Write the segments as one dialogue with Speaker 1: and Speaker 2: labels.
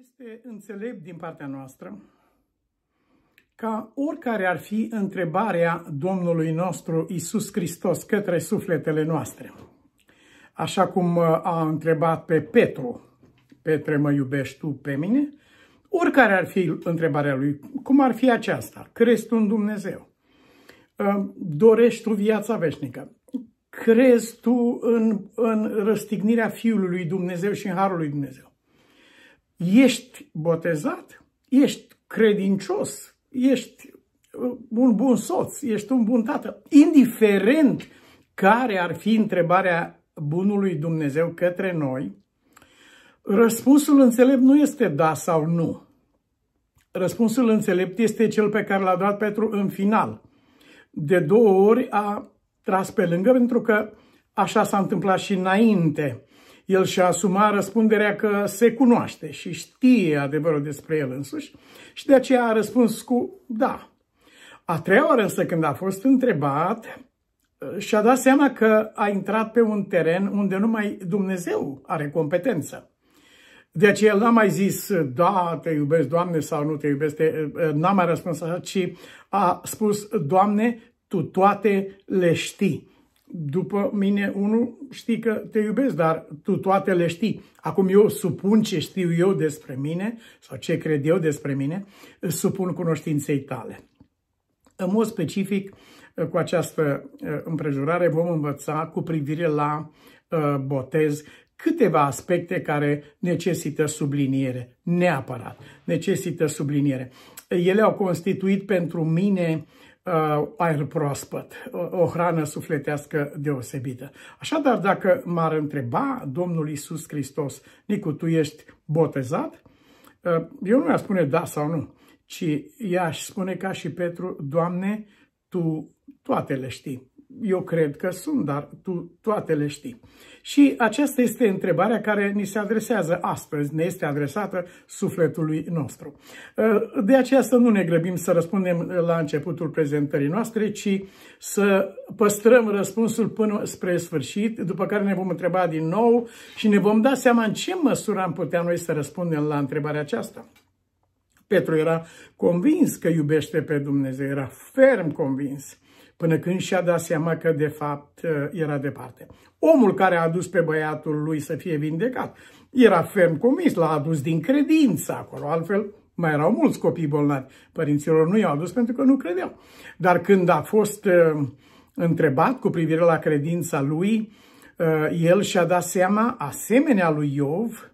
Speaker 1: Este înțelept din partea noastră ca oricare ar fi întrebarea Domnului nostru Isus Hristos către sufletele noastre, așa cum uh, a întrebat pe Petru, Petre, mă iubești tu pe mine? Oricare ar fi întrebarea lui, cum ar fi aceasta? Crezi tu în Dumnezeu? Uh, dorești tu viața veșnică? Crezi tu în, în răstignirea Fiului lui Dumnezeu și în Harul lui Dumnezeu? ești botezat, ești credincios, ești uh, un bun soț, ești un bun tată, indiferent care ar fi întrebarea bunului Dumnezeu către noi, răspunsul înțelept nu este da sau nu. Răspunsul înțelept este cel pe care l-a dat Petru în final. De două ori a tras pe lângă pentru că așa s-a întâmplat și înainte el și-a asumat răspunderea că se cunoaște și știe adevărul despre el însuși și de aceea a răspuns cu da. A treia oară însă când a fost întrebat, și-a dat seama că a intrat pe un teren unde numai Dumnezeu are competență. De aceea el n-a mai zis, da, te iubesc, Doamne, sau nu te iubesc, n-a mai răspuns așa, ci a spus, Doamne, Tu toate le știi după mine unul știi că te iubesc, dar tu toate le știi. Acum eu supun ce știu eu despre mine sau ce cred eu despre mine, supun cunoștinței tale. În mod specific, cu această uh, împrejurare vom învăța cu privire la uh, botez câteva aspecte care necesită subliniere, neapărat necesită subliniere. Ele au constituit pentru mine uh, Uh, aer proaspăt, o hrană sufletească deosebită. Așadar, dacă m-ar întreba Domnul Isus Hristos, Nicu, tu ești botezat? Uh, eu nu i-aș spune da sau nu, ci i-aș spune ca și Petru, Doamne, Tu toate le știi eu cred că sunt, dar tu toate le știi. Și aceasta este întrebarea care ni se adresează astăzi, ne este adresată sufletului nostru. Ă, de aceea să nu ne grăbim să răspundem la începutul prezentării noastre, ci să păstrăm răspunsul până spre sfârșit, după care ne vom întreba din nou și ne vom da seama în ce măsură am putea noi să răspundem la întrebarea aceasta. Petru era convins că iubește pe Dumnezeu, era ferm convins până când și-a dat seama că de fapt ă, era departe. Omul care a adus pe băiatul lui să fie vindecat era ferm comis l-a adus din credință acolo, altfel mai erau mulți copii bolnavi. Părinților nu i-au adus pentru că nu credeau. Dar când a fost ă, întrebat cu privire la credința lui, ă, el și-a dat seama, asemenea lui Iov,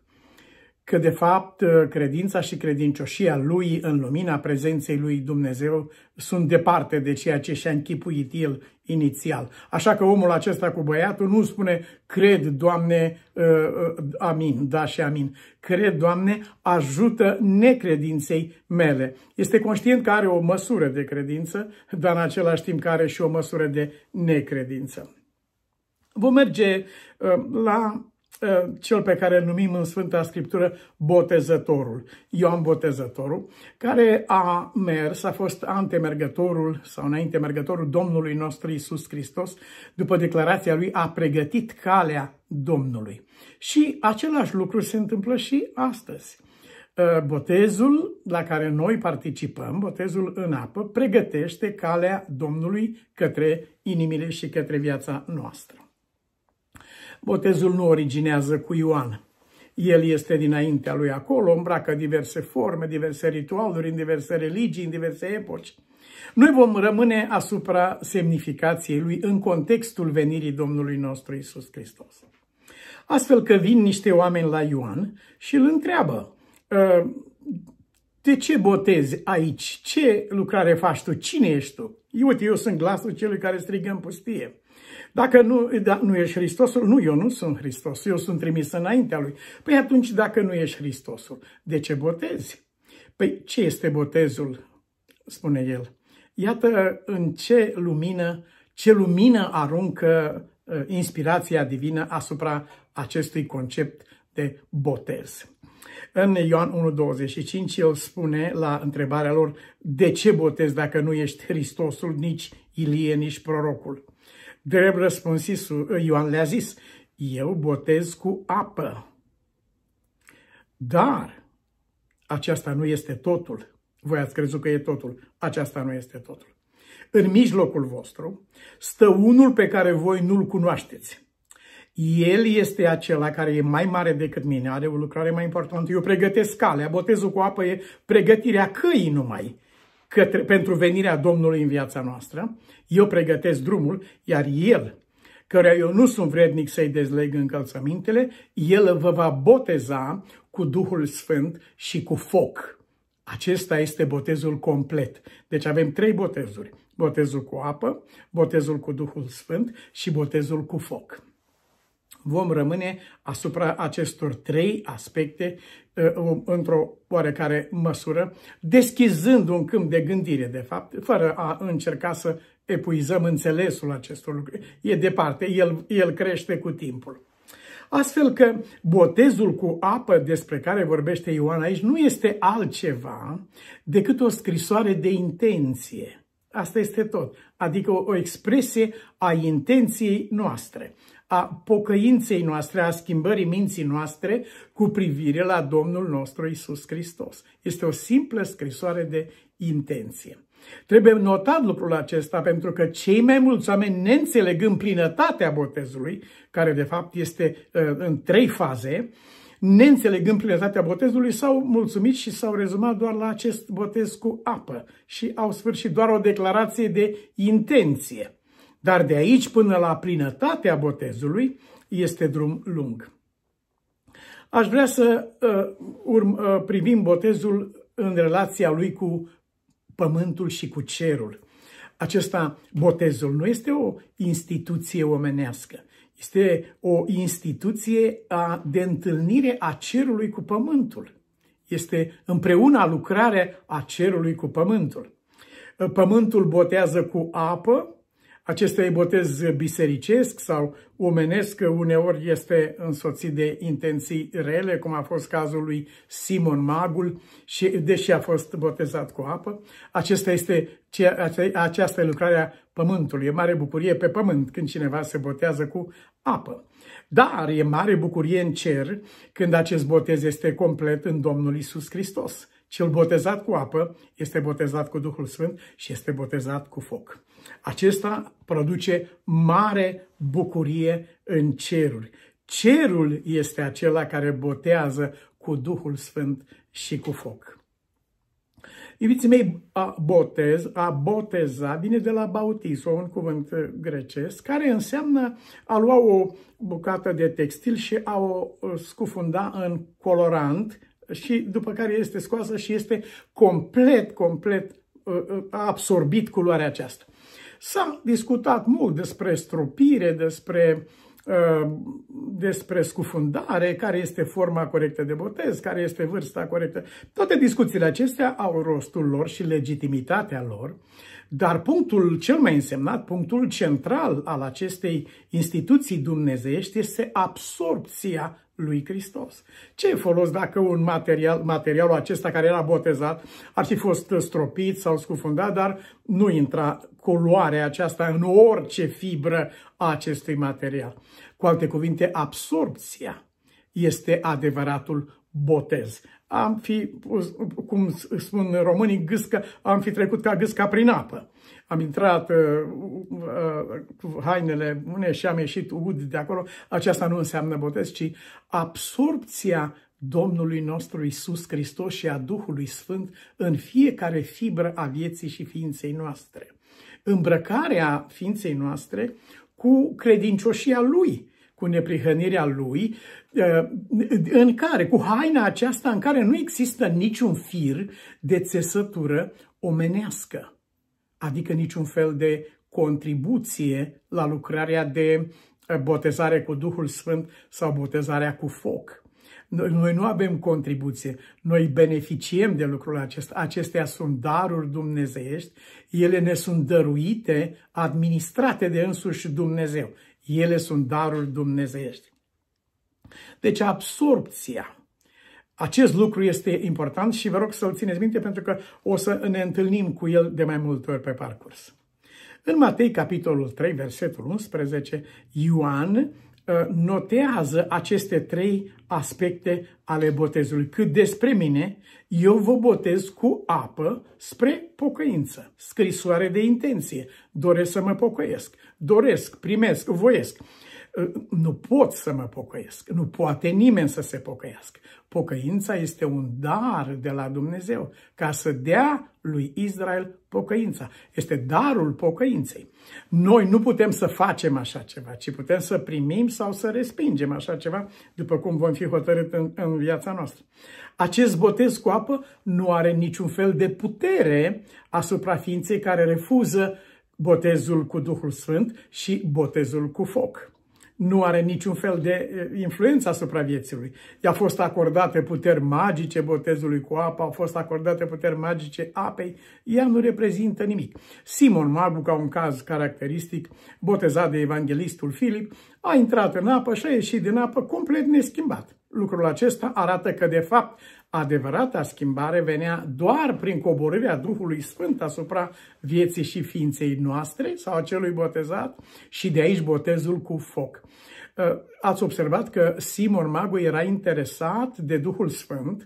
Speaker 1: că de fapt credința și credincioșia lui în lumina prezenței lui Dumnezeu sunt departe de ceea ce și-a închipuit el inițial. Așa că omul acesta cu băiatul nu spune, cred, Doamne, uh, uh, amin, da și amin. Cred, Doamne, ajută necredinței mele. Este conștient că are o măsură de credință, dar în același timp are și o măsură de necredință. Vom merge uh, la Eh, cel pe care îl numim în Sfânta Scriptură botezătorul, Ioan Botezătorul, care a mers, a fost antemergătorul sau înaintemergătorul Domnului nostru Isus Hristos, după declarația lui a pregătit calea Domnului. Și același lucru se întâmplă și astăzi. Eh, botezul la care noi participăm, botezul în apă, pregătește calea Domnului către inimile și către viața noastră. Botezul nu originează cu Ioan. El este dinaintea lui acolo, îmbracă diverse forme, diverse ritualuri, în diverse religii, în diverse epoci. Noi vom rămâne asupra semnificației lui în contextul venirii Domnului nostru Isus Hristos. Astfel că vin niște oameni la Ioan și îl întreabă, ă, de ce botezi aici? Ce lucrare faci tu? Cine ești tu? Uite, eu sunt glasul celui care strigă în pustie. Dacă nu, da, nu ești Hristosul, nu, eu nu sunt Hristos, eu sunt trimis înaintea lui. Păi atunci, dacă nu ești Hristosul, de ce botezi? Păi ce este botezul? Spune el. Iată în ce lumină, ce lumină aruncă uh, inspirația divină asupra acestui concept de botez. În Ioan 1.25 el spune la întrebarea lor de ce botezi dacă nu ești Hristosul, nici Ilie, nici prorocul. Drept răspunsisul, Ioan le-a zis, eu botez cu apă. Dar aceasta nu este totul. Voi ați crezut că e totul. Aceasta nu este totul. În mijlocul vostru stă unul pe care voi nu-l cunoașteți. El este acela care e mai mare decât mine, are o lucrare mai importantă. Eu pregătesc calea, botezul cu apă e pregătirea căii numai către, pentru venirea Domnului în viața noastră, eu pregătesc drumul, iar El, căruia eu nu sunt vrednic să-i dezleg încălțămintele, El vă va boteza cu Duhul Sfânt și cu foc. Acesta este botezul complet. Deci avem trei botezuri. Botezul cu apă, botezul cu Duhul Sfânt și botezul cu foc vom rămâne asupra acestor trei aspecte uh, um, într-o oarecare măsură, deschizând un câmp de gândire, de fapt, fără a încerca să epuizăm înțelesul acestor lucruri. E departe, el, el crește cu timpul. Astfel că botezul cu apă despre care vorbește Ioan aici nu este altceva decât o scrisoare de intenție. Asta este tot. Adică o expresie a intenției noastre a pocăinței noastre, a schimbării minții noastre cu privire la Domnul nostru Isus Hristos. Este o simplă scrisoare de intenție. Trebuie notat lucrul acesta pentru că cei mai mulți oameni, neînțelegând plinătatea botezului, care de fapt este uh, în trei faze, neînțelegând plinătatea botezului, s-au mulțumit și s-au rezumat doar la acest botez cu apă și au sfârșit doar o declarație de intenție. Dar de aici până la plinătatea botezului este drum lung. Aș vrea să uh, urm, uh, privim botezul în relația lui cu pământul și cu cerul. Acesta, botezul, nu este o instituție omenească. Este o instituție a, de întâlnire a cerului cu pământul. Este împreună lucrare a cerului cu pământul. Pământul botează cu apă, acesta e botez bisericesc sau omenesc, uneori este însoțit de intenții rele, cum a fost cazul lui Simon Magul, și deși a fost botezat cu apă. Acesta este, aceasta e lucrarea pământului. E mare bucurie pe pământ când cineva se botează cu apă. Dar e mare bucurie în cer când acest botez este complet în Domnul Isus Hristos cel botezat cu apă este botezat cu Duhul Sfânt și este botezat cu foc. Acesta produce mare bucurie în ceruri. Cerul este acela care botează cu Duhul Sfânt și cu foc. Iubiții mei, a botez, a boteza vine de la bautizo, un cuvânt grecesc, care înseamnă a lua o bucată de textil și a o scufunda în colorant, și după care este scoasă și este complet, complet a uh, uh, absorbit culoarea aceasta. S-a discutat mult despre stropire, despre, uh, despre scufundare, care este forma corectă de botez, care este vârsta corectă. Toate discuțiile acestea au rostul lor și legitimitatea lor, dar punctul cel mai însemnat, punctul central al acestei instituții dumnezeiești este absorpția lui Hristos. Ce folos dacă un material, materialul acesta care era botezat ar fi fost stropit sau scufundat, dar nu intra culoarea aceasta în orice fibră a acestui material. Cu alte cuvinte, absorpția este adevăratul botez am fi, cum spun românii, gâscă, am fi trecut ca gâsca prin apă. Am intrat uh, uh, cu hainele bune și am ieșit ud de acolo. Aceasta nu înseamnă botez, ci absorpția Domnului nostru Isus Hristos și a Duhului Sfânt în fiecare fibră a vieții și ființei noastre. Îmbrăcarea ființei noastre cu credincioșia Lui, cu neprihănirea lui, uh, în care, cu haina aceasta în care nu există niciun fir de țesătură omenească, adică niciun fel de contribuție la lucrarea de uh, botezare cu Duhul Sfânt sau botezarea cu foc. Noi, nu avem contribuție, noi beneficiem de lucrul acesta. Acestea sunt daruri dumnezeiești, ele ne sunt dăruite, administrate de însuși Dumnezeu. Ele sunt daruri dumnezeiești. Deci absorpția. Acest lucru este important și vă rog să-l țineți minte pentru că o să ne întâlnim cu el de mai multe ori pe parcurs. În Matei, capitolul 3, versetul 11, Ioan Ă, notează aceste trei aspecte ale botezului. Cât despre mine, eu vă botez cu apă spre pocăință. Scrisoare de intenție. Doresc să mă pocăiesc. Doresc, primesc, voiesc. Ă, nu pot să mă pocăiesc. Nu poate nimeni să se pocăiască. Pocăința este un dar de la Dumnezeu ca să dea lui Israel pocăința. Este darul pocăinței. Noi nu putem să facem așa ceva, ci putem să primim sau să respingem așa ceva, după cum vom fi hotărât în, în viața noastră. Acest botez cu apă nu are niciun fel de putere asupra ființei care refuză botezul cu Duhul Sfânt și botezul cu foc nu are niciun fel de influență asupra vieții lui. I-a fost acordate puteri magice botezului cu apă, au fost acordate puteri magice apei, ea nu reprezintă nimic. Simon Magu, ca un caz caracteristic, botezat de evanghelistul Filip, a intrat în apă și a ieșit din apă complet neschimbat. Lucrul acesta arată că, de fapt, Adevărata schimbare venea doar prin coborârea Duhului Sfânt asupra vieții și ființei noastre sau a celui botezat și de aici botezul cu foc. Uh, ați observat că Simon Magu era interesat de Duhul Sfânt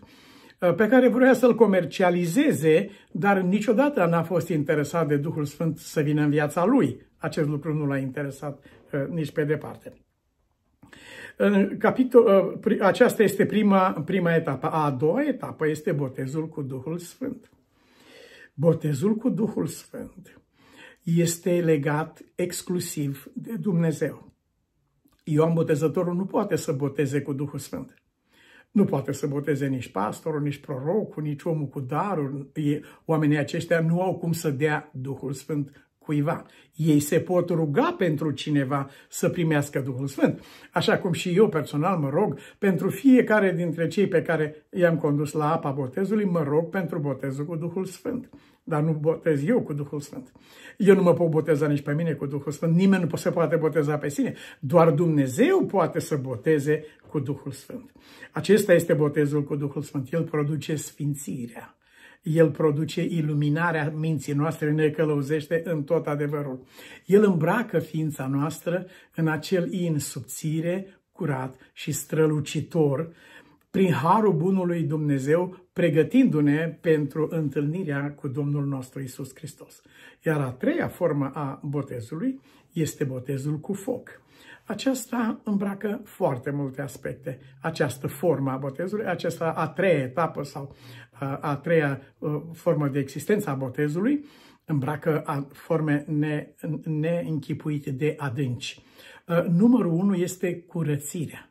Speaker 1: uh, pe care vrea să-l comercializeze, dar niciodată n-a fost interesat de Duhul Sfânt să vină în viața lui. Acest lucru nu l-a interesat uh, nici pe departe. În capitol, uh, aceasta este prima, prima etapă. A doua etapă este botezul cu Duhul Sfânt. Botezul cu Duhul Sfânt este legat exclusiv de Dumnezeu. Ioan Botezătorul nu poate să boteze cu Duhul Sfânt. Nu poate să boteze nici pastorul, nici prorocul, nici omul cu darul. Oamenii aceștia nu au cum să dea Duhul Sfânt cuiva. Ei se pot ruga pentru cineva să primească Duhul Sfânt, așa cum și eu personal mă rog pentru fiecare dintre cei pe care i-am condus la apa botezului, mă rog pentru botezul cu Duhul Sfânt. Dar nu botez eu cu Duhul Sfânt. Eu nu mă pot boteza nici pe mine cu Duhul Sfânt, nimeni nu se poate boteza pe sine, doar Dumnezeu poate să boteze cu Duhul Sfânt. Acesta este botezul cu Duhul Sfânt, el produce sfințirea. El produce iluminarea minții noastre, ne călăuzește în tot adevărul. El îmbracă ființa noastră în acel in subțire, curat și strălucitor, prin harul bunului Dumnezeu, pregătindu-ne pentru întâlnirea cu Domnul nostru Isus Hristos. Iar a treia formă a botezului este botezul cu foc. Aceasta îmbracă foarte multe aspecte. Această formă a botezului, aceasta a treia etapă sau a treia formă de existență a botezului, îmbracă forme ne, neînchipuite de adânci. Numărul unu este curățirea.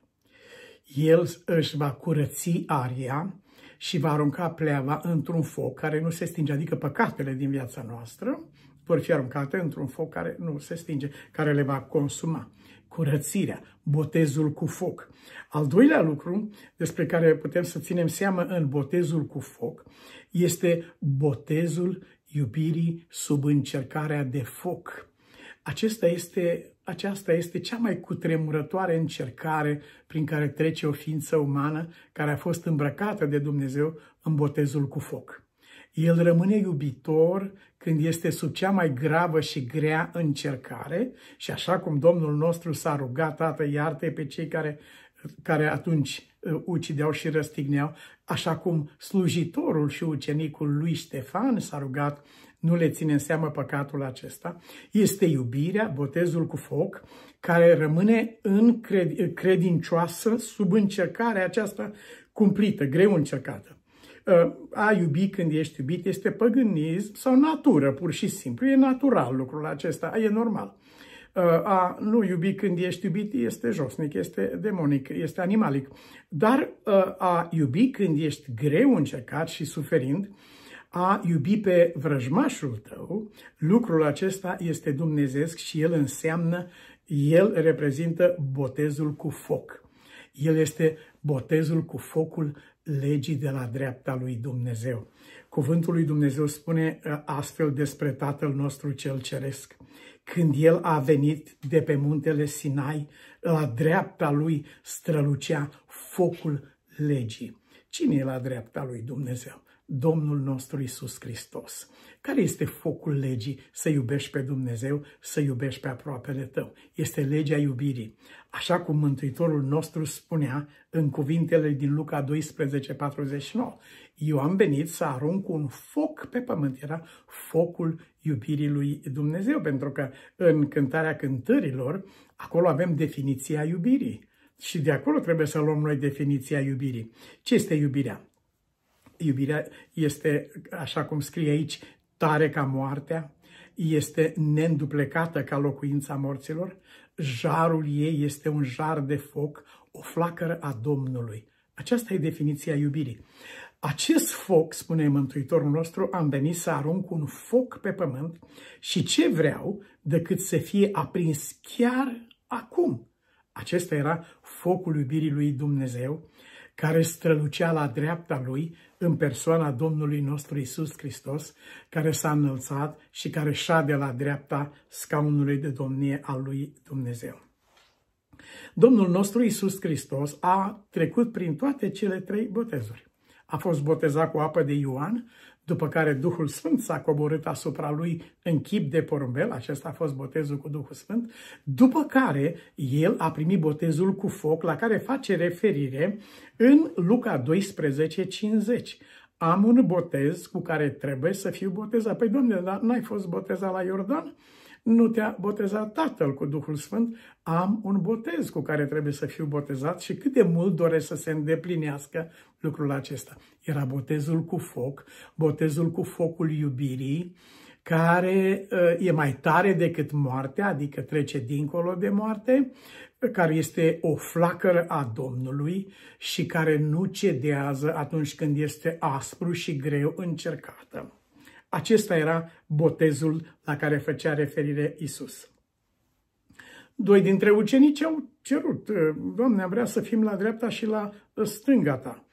Speaker 1: El își va curăți aria și va arunca pleava într-un foc care nu se stinge, adică păcatele din viața noastră vor fi aruncate într-un foc care nu se stinge, care le va consuma curățirea, botezul cu foc. Al doilea lucru despre care putem să ținem seama în botezul cu foc este botezul iubirii sub încercarea de foc. Acesta este, aceasta este cea mai cutremurătoare încercare prin care trece o ființă umană care a fost îmbrăcată de Dumnezeu în botezul cu foc. El rămâne iubitor când este sub cea mai gravă și grea încercare și așa cum Domnul nostru s-a rugat, Tată, iartă pe cei care, care atunci uh, ucideau și răstigneau, așa cum slujitorul și ucenicul lui Ștefan s-a rugat, nu le ține în seamă păcatul acesta, este iubirea, botezul cu foc, care rămâne în credincioasă sub încercarea aceasta cumplită, greu încercată. Uh, a iubi când ești iubit este păgânism sau natură, pur și simplu. E natural lucrul acesta, e normal. Uh, a nu iubi când ești iubit este josnic, este demonic, este animalic. Dar uh, a iubi când ești greu încercat și suferind, a iubi pe vrăjmașul tău, lucrul acesta este dumnezesc și el înseamnă, el reprezintă botezul cu foc. El este botezul cu focul legii de la dreapta lui Dumnezeu. Cuvântul lui Dumnezeu spune uh, astfel despre Tatăl nostru cel ceresc. Când el a venit de pe muntele Sinai, la dreapta lui strălucea focul legii. Cine e la dreapta lui Dumnezeu? Domnul nostru Isus Hristos. Care este focul legii? Să iubești pe Dumnezeu, să iubești pe aproapele tău. Este legea iubirii. Așa cum Mântuitorul nostru spunea în cuvintele din Luca 12, 49. Eu am venit să arunc un foc pe pământ. Era focul iubirii lui Dumnezeu, pentru că în cântarea cântărilor, acolo avem definiția iubirii și de acolo trebuie să luăm noi definiția iubirii. Ce este iubirea? Iubirea este, așa cum scrie aici, tare ca moartea, este neînduplecată ca locuința morților, jarul ei este un jar de foc, o flacără a Domnului. Aceasta e definiția iubirii. Acest foc, spune Mântuitorul nostru, am venit să arunc un foc pe pământ și ce vreau decât să fie aprins chiar acum, acesta era focul iubirii lui Dumnezeu, care strălucea la dreapta lui în persoana Domnului nostru Isus Hristos, care s-a înălțat și care șade la dreapta scaunului de domnie al lui Dumnezeu. Domnul nostru Isus Hristos a trecut prin toate cele trei botezuri. A fost botezat cu apă de Ioan, după care Duhul Sfânt s-a coborât asupra lui în chip de porumbel, acesta a fost botezul cu Duhul Sfânt, după care el a primit botezul cu foc, la care face referire în Luca 12:50. Am un botez cu care trebuie să fiu botezat. Păi, domnule, dar n-ai fost botezat la Iordan? nu te-a botezat Tatăl cu Duhul Sfânt, am un botez cu care trebuie să fiu botezat și cât de mult doresc să se îndeplinească lucrul acesta. Era botezul cu foc, botezul cu focul iubirii, care uh, e mai tare decât moartea, adică trece dincolo de moarte, care este o flacără a Domnului și care nu cedează atunci când este aspru și greu încercată. Acesta era botezul la care făcea referire Isus. Doi dintre ucenici au cerut, Doamne, am vrea să fim la dreapta și la stânga ta.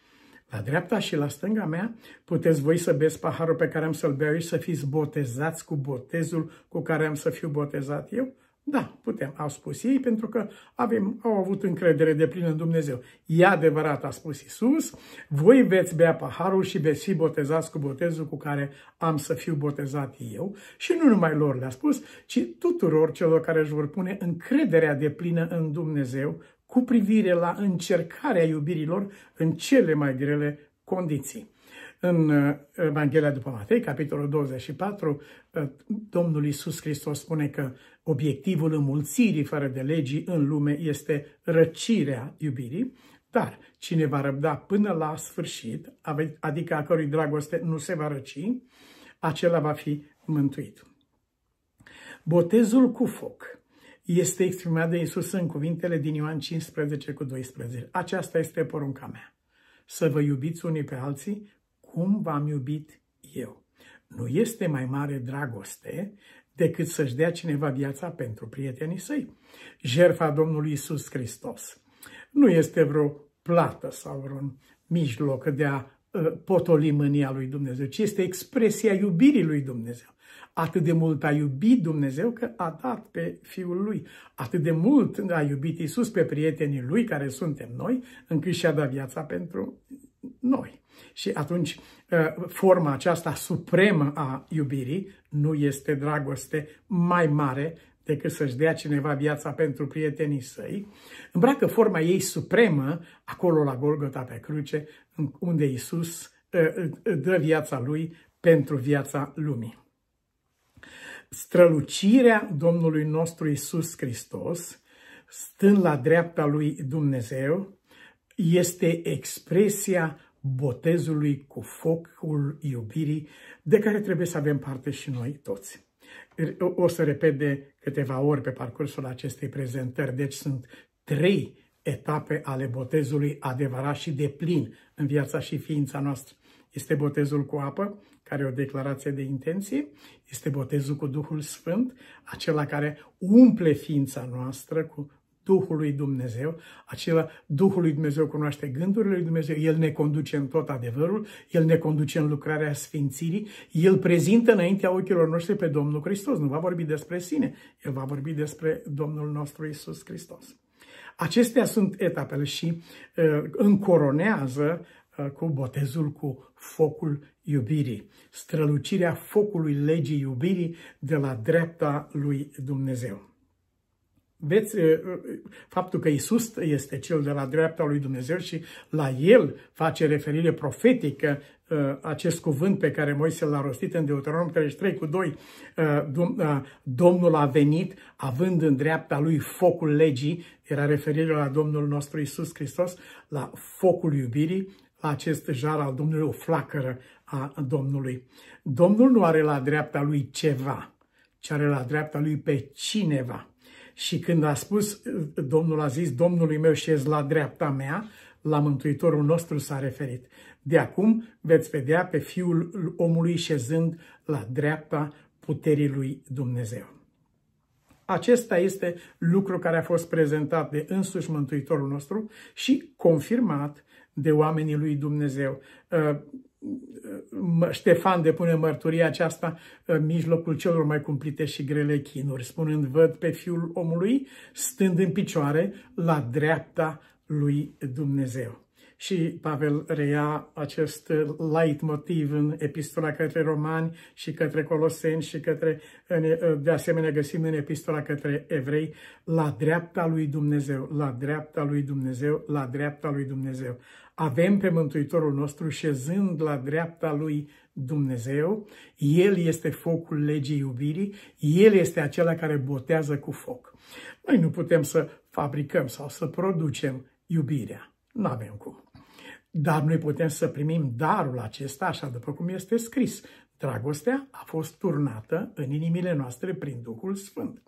Speaker 1: La dreapta și la stânga mea puteți voi să beți paharul pe care am să-l beau și să fiți botezați cu botezul cu care am să fiu botezat eu? Da, putem, au spus ei, pentru că avem, au avut încredere de plină în Dumnezeu. E adevărat, a spus Isus, voi veți bea paharul și veți fi botezați cu botezul cu care am să fiu botezat eu. Și nu numai lor le-a spus, ci tuturor celor care își vor pune încrederea de plină în Dumnezeu cu privire la încercarea iubirilor în cele mai grele condiții. În uh, Evanghelia după Matei, capitolul 24, uh, Domnul Isus Hristos spune că obiectivul înmulțirii fără de legii în lume este răcirea iubirii, dar cine va răbda până la sfârșit, adică a cărui dragoste nu se va răci, acela va fi mântuit. Botezul cu foc este exprimat de Isus în cuvintele din Ioan 15 cu 12. Aceasta este porunca mea, să vă iubiți unii pe alții cum v-am iubit eu. Nu este mai mare dragoste decât să-și dea cineva viața pentru prietenii săi. Jerfa Domnului Isus Hristos nu este vreo plată sau vreun mijloc de a uh, potoli mânia lui Dumnezeu, ci este expresia iubirii lui Dumnezeu. Atât de mult a iubit Dumnezeu că a dat pe Fiul Lui. Atât de mult a iubit Isus pe prietenii Lui, care suntem noi, încât și-a dat viața pentru noi. Și atunci ă, forma aceasta supremă a iubirii nu este dragoste mai mare decât să-și dea cineva viața pentru prietenii săi, îmbracă forma ei supremă acolo la Golgota pe cruce, unde Iisus ă, dă viața lui pentru viața lumii. Strălucirea Domnului nostru Iisus Hristos, stând la dreapta lui Dumnezeu, este expresia botezului cu focul iubirii de care trebuie să avem parte și noi toți. O să repet de câteva ori pe parcursul acestei prezentări, deci sunt trei etape ale botezului adevărat și de plin în viața și ființa noastră. Este botezul cu apă, care e o declarație de intenție, este botezul cu Duhul Sfânt, acela care umple ființa noastră cu Duhului Dumnezeu, acela Duhul lui Dumnezeu cunoaște gândurile lui Dumnezeu, El ne conduce în tot adevărul, El ne conduce în lucrarea Sfințirii, El prezintă înaintea ochilor noștri pe Domnul Hristos, nu va vorbi despre sine, El va vorbi despre Domnul nostru Isus Hristos. Acestea sunt etapele și uh, încoronează uh, cu botezul cu focul iubirii, strălucirea focului legii iubirii de la dreapta lui Dumnezeu. Veți uh, uh, faptul că Isus este cel de la dreapta lui Dumnezeu și la el face referire profetică uh, acest cuvânt pe care Moise l-a rostit în Deuteronom 33 cu 2. Domnul a venit având în dreapta lui focul legii, era referire la Domnul nostru Isus Hristos, la focul iubirii, la acest jar al Domnului, o flacără a Domnului. Domnul nu are la dreapta lui ceva, ci are la dreapta lui pe cineva. Și când a spus, Domnul a zis, Domnului meu șez la dreapta mea, la Mântuitorul nostru s-a referit. De acum veți vedea pe Fiul omului șezând la dreapta puterii lui Dumnezeu. Acesta este lucru care a fost prezentat de însuși Mântuitorul nostru și confirmat de oamenii lui Dumnezeu. Ștefan depune mărturia aceasta în mijlocul celor mai cumplite și grele chinuri, spunând, văd pe fiul omului stând în picioare la dreapta lui Dumnezeu. Și Pavel reia acest light motiv în epistola către romani și către coloseni și către, de asemenea găsim în epistola către evrei, la dreapta lui Dumnezeu, la dreapta lui Dumnezeu, la dreapta lui Dumnezeu avem pe Mântuitorul nostru șezând la dreapta lui Dumnezeu, El este focul legii iubirii, El este acela care botează cu foc. Noi nu putem să fabricăm sau să producem iubirea, nu avem cum. Dar noi putem să primim darul acesta, așa după cum este scris. Dragostea a fost turnată în inimile noastre prin Duhul Sfânt.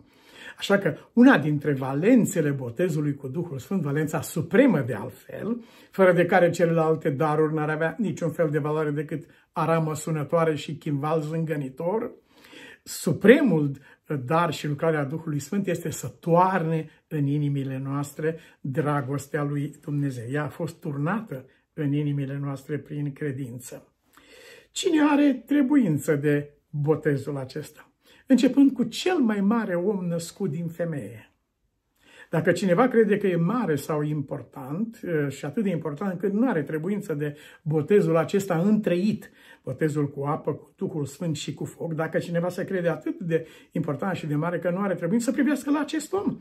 Speaker 1: Așa că una dintre valențele botezului cu Duhul Sfânt, valența supremă de altfel, fără de care celelalte daruri n-ar avea niciun fel de valoare decât aramă sunătoare și chimval zângănitor, supremul dar și lucrarea Duhului Sfânt este să toarne în inimile noastre dragostea lui Dumnezeu. Ea a fost turnată în inimile noastre prin credință. Cine are trebuință de botezul acesta? Începând cu cel mai mare om născut din femeie. Dacă cineva crede că e mare sau important și atât de important încât nu are trebuință de botezul acesta întreit, botezul cu apă, cu Duhul Sfânt și cu foc, dacă cineva se crede atât de important și de mare că nu are trebuință să privească la acest om.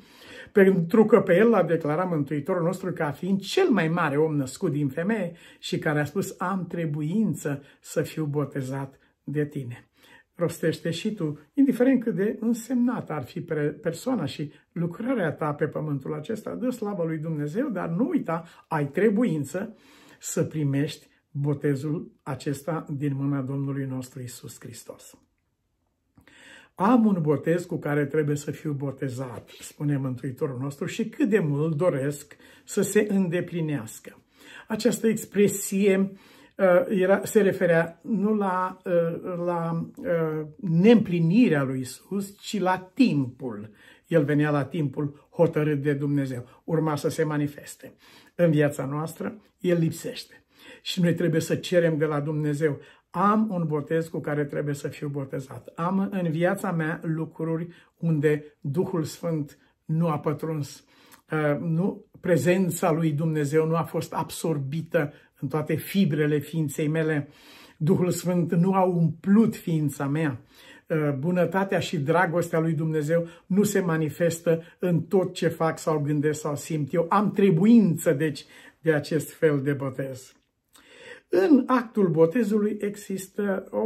Speaker 1: Pentru că pe el l-a declarat Mântuitorul nostru ca fiind cel mai mare om născut din femeie și care a spus am trebuință să fiu botezat de tine rostește și tu, indiferent cât de însemnat ar fi persoana și lucrarea ta pe pământul acesta, dă slavă lui Dumnezeu, dar nu uita, ai trebuință să primești botezul acesta din mâna Domnului nostru Isus Hristos. Am un botez cu care trebuie să fiu botezat, spune Mântuitorul nostru, și cât de mult doresc să se îndeplinească. Această expresie Eh, era, se referea nu la, eh, la eh, neîmplinirea lui Isus, ci la timpul. El venea la timpul hotărât de Dumnezeu, urma să se manifeste. În viața noastră, el lipsește. Și noi trebuie să cerem de la Dumnezeu am un botez cu care trebuie să fiu botezat. Am în viața mea lucruri unde Duhul Sfânt nu a pătruns, nu prezența lui Dumnezeu nu a fost absorbită în toate fibrele ființei mele, Duhul Sfânt nu a umplut ființa mea, uh, bunătatea și dragostea lui Dumnezeu nu se manifestă în tot ce fac sau gândesc sau simt. Eu am trebuință, deci, de acest fel de botez. În actul botezului există o,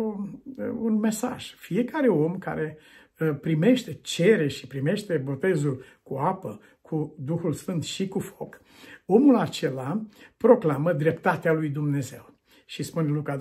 Speaker 1: uh, un mesaj. Fiecare om care uh, primește, cere și primește botezul cu apă, cu Duhul Sfânt și cu foc, omul acela proclamă dreptatea lui Dumnezeu. Și spune Luca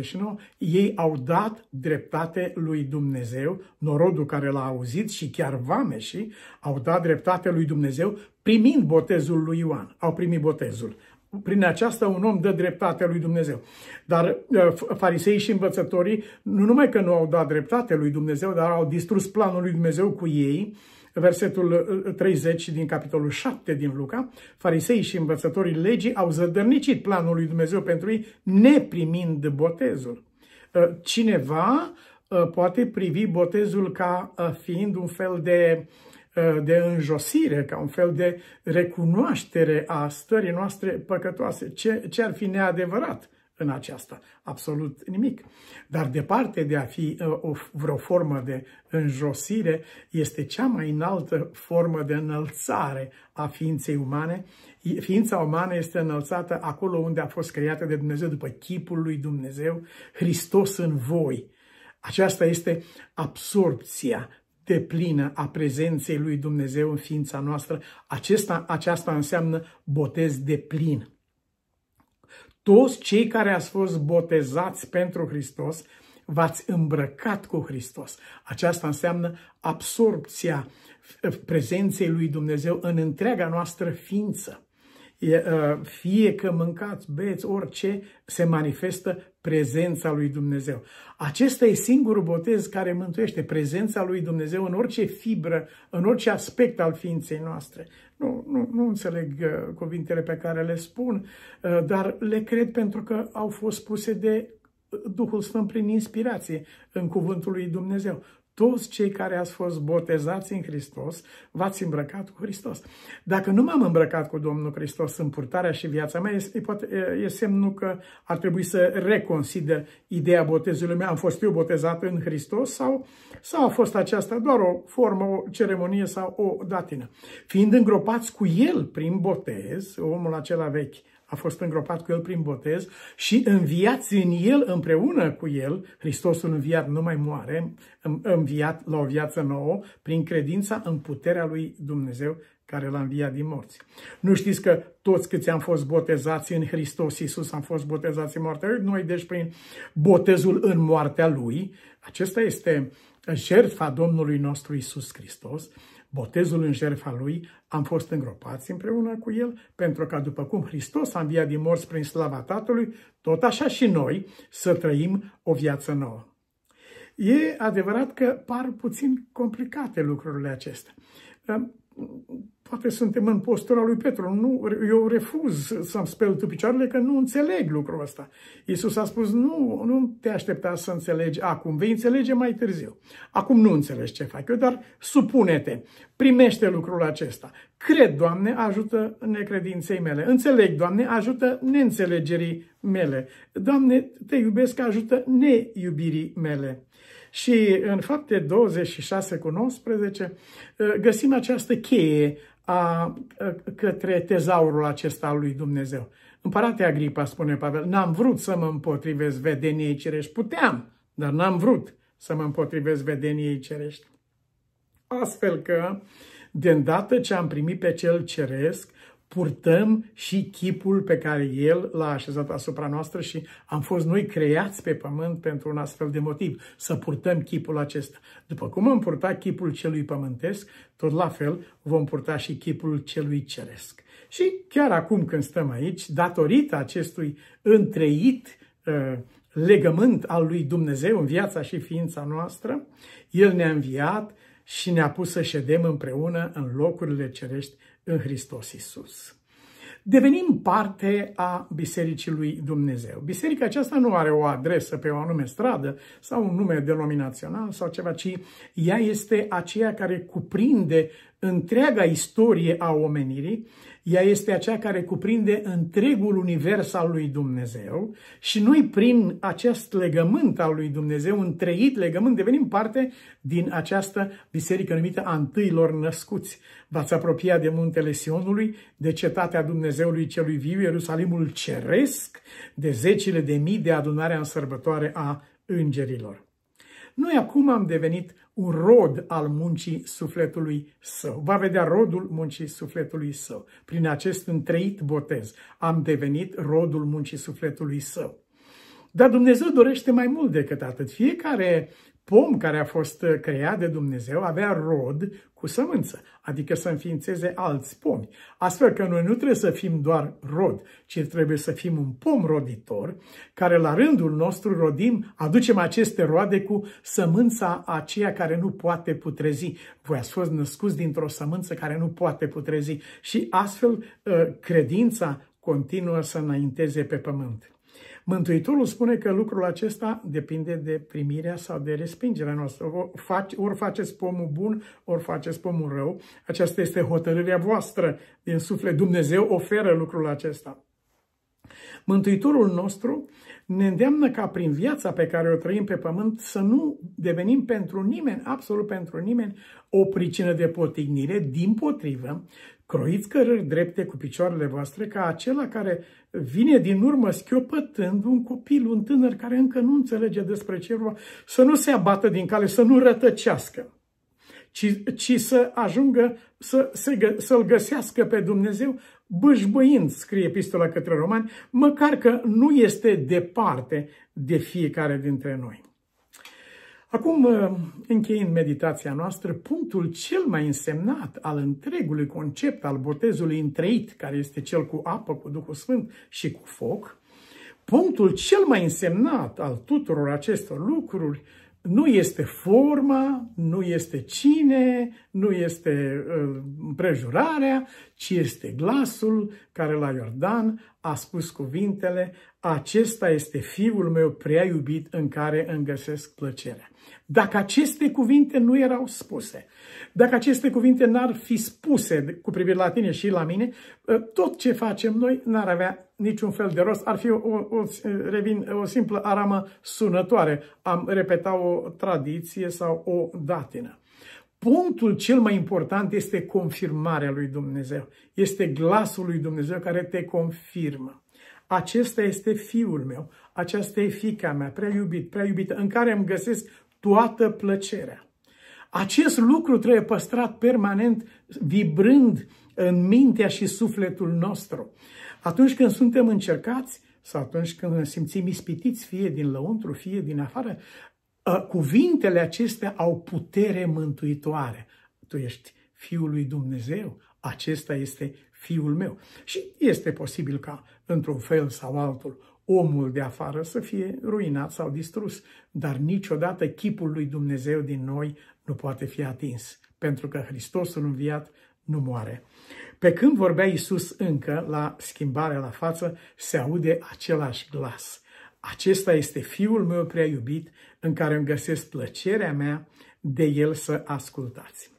Speaker 1: 7:29, ei au dat dreptate lui Dumnezeu, norodul care l-a auzit și chiar vameșii au dat dreptate lui Dumnezeu primind botezul lui Ioan. Au primit botezul. Prin aceasta un om dă dreptate lui Dumnezeu. Dar uh, farisei și învățătorii nu numai că nu au dat dreptate lui Dumnezeu, dar au distrus planul lui Dumnezeu cu ei, versetul 30 uh, din capitolul 7 din Luca, farisei și învățătorii legii au zădărnicit planul lui Dumnezeu pentru ei, neprimind botezul. Uh, cineva uh, poate privi botezul ca fiind un fel de de înjosire, ca un fel de recunoaștere a stării noastre păcătoase. Ce, ce ar fi neadevărat? în aceasta, absolut nimic. Dar departe de a fi uh, o, vreo formă de înjosire, este cea mai înaltă formă de înălțare a ființei umane. Ființa umană este înălțată acolo unde a fost creată de Dumnezeu, după chipul lui Dumnezeu, Hristos în voi. Aceasta este absorpția de plină a prezenței lui Dumnezeu în ființa noastră. Acesta, aceasta înseamnă botez de plin toți cei care ați fost botezați pentru Hristos, v-ați îmbrăcat cu Hristos. Aceasta înseamnă absorpția prezenței lui Dumnezeu în întreaga noastră ființă. Uh, fie că mâncați, beți, orice, se manifestă prezența lui Dumnezeu. Acesta e singurul botez care mântuiește prezența lui Dumnezeu în orice fibră, în orice aspect al ființei noastre. Nu, nu, nu înțeleg uh, cuvintele pe care le spun, uh, dar le cred pentru că au fost puse de Duhul Sfânt prin inspirație în cuvântul lui Dumnezeu toți cei care ați fost botezați în Hristos, v-ați îmbrăcat cu Hristos. Dacă nu m-am îmbrăcat cu Domnul Hristos în purtarea și viața mea, este, poate, e semnul că ar trebui să reconsider ideea botezului meu. Am fost eu botezat în Hristos sau, sau a fost aceasta doar o formă, o ceremonie sau o datină? Fiind îngropați cu El prin botez, omul acela vechi a fost îngropat cu el prin botez și înviați în el împreună cu el, Hristosul înviat nu mai moare, înviat la o viață nouă, prin credința în puterea lui Dumnezeu care l-a înviat din morți. Nu știți că toți câți am fost botezați în Hristos Iisus am fost botezați în moartea lui? Noi deci prin botezul în moartea lui, acesta este jertfa Domnului nostru Iisus Hristos, botezul în jertfa lui, am fost îngropați împreună cu el, pentru ca după cum Hristos a înviat din morți prin slava Tatălui, tot așa și noi să trăim o viață nouă. E adevărat că par puțin complicate lucrurile acestea poate suntem în postura lui Petru. Nu, eu refuz să-mi speli tu picioarele că nu înțeleg lucrul ăsta. Iisus a spus, nu, nu te aștepta să înțelegi acum, vei înțelege mai târziu. Acum nu înțelegi ce fac eu, dar supune-te, primește lucrul acesta. Cred, Doamne, ajută necredinței mele. Înțeleg, Doamne, ajută neînțelegerii mele. Doamne, te iubesc, ajută neiubirii mele. Și în fapte 26 cu 19 ă, găsim această cheie a, ă, către tezaurul acesta al lui Dumnezeu. Împărate Agripa, spune Pavel, n-am vrut să mă împotrivesc vedeniei cerești. Puteam, dar n-am vrut să mă împotrivesc vedeniei cerești. Astfel că, de îndată ce am primit pe cel ceresc, purtăm și chipul pe care El l-a așezat asupra noastră și am fost noi creați pe pământ pentru un astfel de motiv, să purtăm chipul acesta. După cum am purtat chipul celui pământesc, tot la fel vom purta și chipul celui ceresc. Și chiar acum când stăm aici, datorită acestui întreit ă, legământ al lui Dumnezeu în viața și ființa noastră, El ne-a înviat și ne-a pus să ședem împreună în locurile cerești în Hristos Isus. Devenim parte a Bisericii lui Dumnezeu. Biserica aceasta nu are o adresă pe o anume stradă sau un nume denominațional sau ceva, ci ea este aceea care cuprinde întreaga istorie a omenirii, ea este aceea care cuprinde întregul univers al lui Dumnezeu și noi prin acest legământ al lui Dumnezeu, un trăit legământ, devenim parte din această biserică numită a întâilor născuți. V-ați apropiat de muntele Sionului, de cetatea Dumnezeului celui viu, Ierusalimul ceresc, de zecile de mii de adunarea în sărbătoare a îngerilor. Noi acum am devenit un rod al muncii sufletului său. Va vedea rodul muncii sufletului său. Prin acest întreit botez am devenit rodul muncii sufletului său. Dar Dumnezeu dorește mai mult decât atât. Fiecare pom care a fost uh, creat de Dumnezeu avea rod cu sămânță, adică să înființeze alți pomi. Astfel că noi nu trebuie să fim doar rod, ci trebuie să fim un pom roditor, care la rândul nostru rodim, aducem aceste roade cu sămânța aceea care nu poate putrezi. Voi ați fost născuți dintr-o sămânță care nu poate putrezi și astfel uh, credința continuă să înainteze pe pământ. Mântuitorul spune că lucrul acesta depinde de primirea sau de respingerea noastră. Ori faceți pomul bun, ori faceți pomul rău. Aceasta este hotărârea voastră din suflet. Dumnezeu oferă lucrul acesta. Mântuitorul nostru ne îndeamnă ca prin viața pe care o trăim pe pământ să nu devenim pentru nimeni, absolut pentru nimeni, o pricină de potignire, din potrivă, Croiți cărări drepte cu picioarele voastre ca acela care vine din urmă schiopătând un copil, un tânăr care încă nu înțelege despre ce vorba, să nu se abată din cale, să nu rătăcească, ci, ci să ajungă să, să, să-l găsească pe Dumnezeu bâșbăind, scrie epistola către romani, măcar că nu este departe de fiecare dintre noi. Acum uh, încheiem meditația noastră punctul cel mai însemnat al întregului concept al botezului întreit, care este cel cu apă, cu Duhul Sfânt și cu foc. Punctul cel mai însemnat al tuturor acestor lucruri nu este forma, nu este cine, nu este ă, împrejurarea, ci este glasul care la Iordan a spus cuvintele Acesta este fiul meu prea iubit în care îmi găsesc plăcerea. Dacă aceste cuvinte nu erau spuse, dacă aceste cuvinte n-ar fi spuse cu privire la tine și la mine, ă, tot ce facem noi n-ar avea niciun fel de rost, ar fi o, o, revin, o simplă aramă sunătoare, am repeta o tradiție sau o datină. Punctul cel mai important este confirmarea lui Dumnezeu, este glasul lui Dumnezeu care te confirmă. Acesta este fiul meu, aceasta e fica mea, prea iubit, prea iubită, în care îmi găsesc toată plăcerea. Acest lucru trebuie păstrat permanent, vibrând în mintea și sufletul nostru. Atunci când suntem încercați sau atunci când ne simțim ispitiți, fie din lăuntru, fie din afară, ă, cuvintele acestea au putere mântuitoare. Tu ești Fiul lui Dumnezeu, acesta este Fiul meu. Și este posibil ca, într-un fel sau altul, omul de afară să fie ruinat sau distrus, dar niciodată chipul lui Dumnezeu din noi nu poate fi atins, pentru că Hristosul înviat nu moare. Pe când vorbea Iisus încă, la schimbare la față, se aude același glas. Acesta este Fiul meu prea iubit, în care îmi găsesc plăcerea mea de El să ascultați.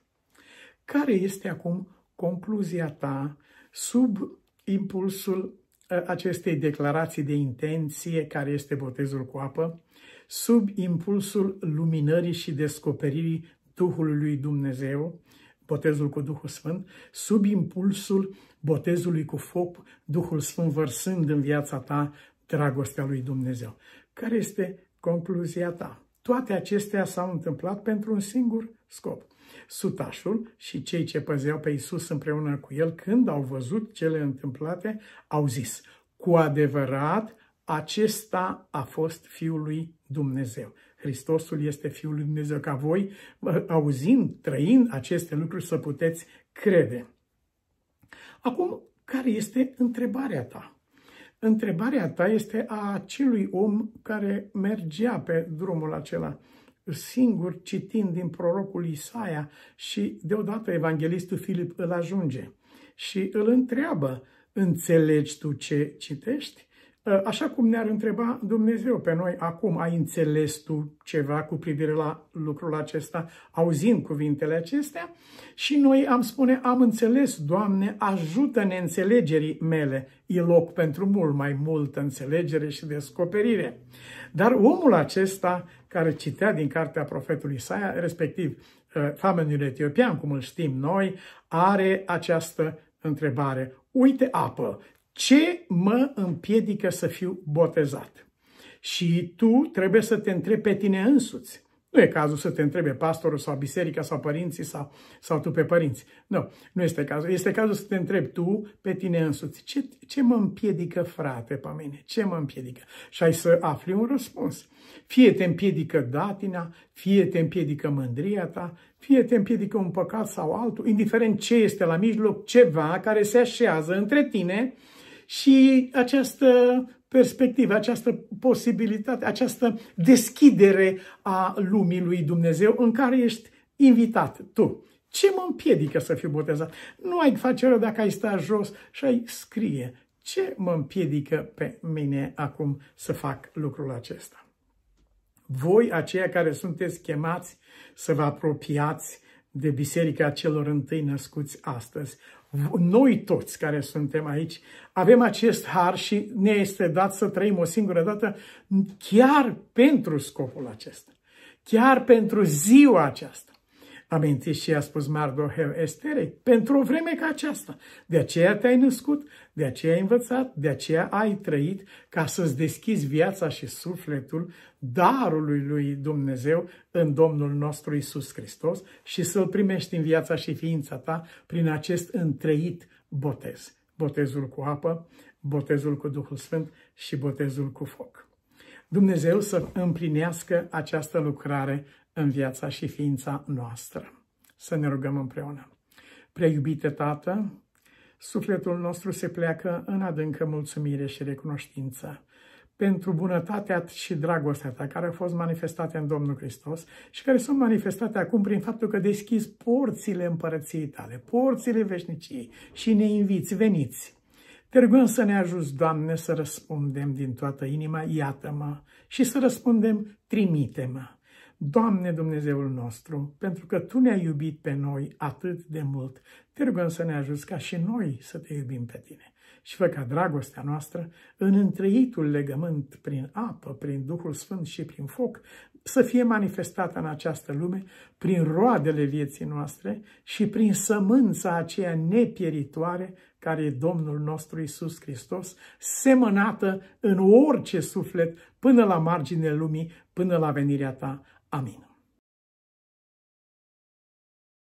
Speaker 1: Care este acum concluzia ta sub impulsul ă, acestei declarații de intenție care este botezul cu apă, sub impulsul luminării și descoperirii Duhului lui Dumnezeu, botezul cu Duhul Sfânt, sub impulsul botezului cu foc, Duhul Sfânt vărsând în viața ta dragostea lui Dumnezeu. Care este concluzia ta? Toate acestea s-au întâmplat pentru un singur scop. Sutașul și cei ce păzeau pe Isus împreună cu el, când au văzut cele întâmplate, au zis, cu adevărat, acesta a fost Fiul lui Dumnezeu. Hristosul este Fiul lui Dumnezeu, ca voi, auzind, trăind aceste lucruri, să puteți crede. Acum, care este întrebarea ta? Întrebarea ta este a acelui om care mergea pe drumul acela singur citind din prorocul Isaia și deodată evanghelistul Filip îl ajunge și îl întreabă, înțelegi tu ce citești? Așa cum ne-ar întreba Dumnezeu pe noi acum, ai înțeles tu ceva cu privire la lucrul acesta, auzind cuvintele acestea? Și noi am spune, am înțeles, Doamne, ajută-ne înțelegerii mele. E loc pentru mult mai multă înțelegere și descoperire. Dar omul acesta care citea din cartea profetului Isaia, respectiv eh, famenul etiopian, cum îl știm noi, are această întrebare. Uite apă, ce mă împiedică să fiu botezat? Și tu trebuie să te întrebi pe tine însuți. Nu e cazul să te întrebe pastorul sau biserica sau părinții sau, sau tu pe părinți. Nu, nu este cazul. Este cazul să te întrebi tu pe tine însuți. Ce, ce mă împiedică, frate, pe mine? Ce mă împiedică? Și ai să afli un răspuns. Fie te împiedică datina, fie te împiedică mândria ta, fie te împiedică un păcat sau altul, indiferent ce este la mijloc, ceva care se așează între tine și această perspectivă, această posibilitate, această deschidere a lumii lui Dumnezeu în care ești invitat tu. Ce mă împiedică să fiu botezat? Nu ai face rău dacă ai sta jos și ai scrie. Ce mă împiedică pe mine acum să fac lucrul acesta? Voi, aceia care sunteți chemați să vă apropiați de biserica celor întâi născuți astăzi, noi toți care suntem aici avem acest har și ne este dat să trăim o singură dată chiar pentru scopul acesta, chiar pentru ziua aceasta amintiți ce a spus Mardoheu Esterei, pentru o vreme ca aceasta. De aceea te-ai născut, de aceea ai învățat, de aceea ai trăit, ca să-ți deschizi viața și sufletul darului lui Dumnezeu în Domnul nostru Isus Hristos și să-L primești în viața și ființa ta prin acest întrăit botez. Botezul cu apă, botezul cu Duhul Sfânt și botezul cu foc. Dumnezeu să împlinească această lucrare în viața și ființa noastră. Să ne rugăm împreună. Prea iubite Tată, sufletul nostru se pleacă în adâncă mulțumire și recunoștință pentru bunătatea și dragostea ta care au fost manifestate în Domnul Hristos și care sunt manifestate acum prin faptul că deschizi porțile împărăției tale, porțile veșniciei și ne inviți, veniți. Te rugăm să ne ajuți, Doamne, să răspundem din toată inima, iată-mă, și să răspundem, trimite-mă. Doamne Dumnezeul nostru, pentru că Tu ne-ai iubit pe noi atât de mult, te rugăm să ne ajuți ca și noi să Te iubim pe Tine și fă ca dragostea noastră, în întreitul legământ prin apă, prin Duhul Sfânt și prin foc, să fie manifestată în această lume prin roadele vieții noastre și prin sămânța aceea nepieritoare care e Domnul nostru Isus Hristos, semănată în orice suflet până la marginile lumii, până la venirea ta Amin.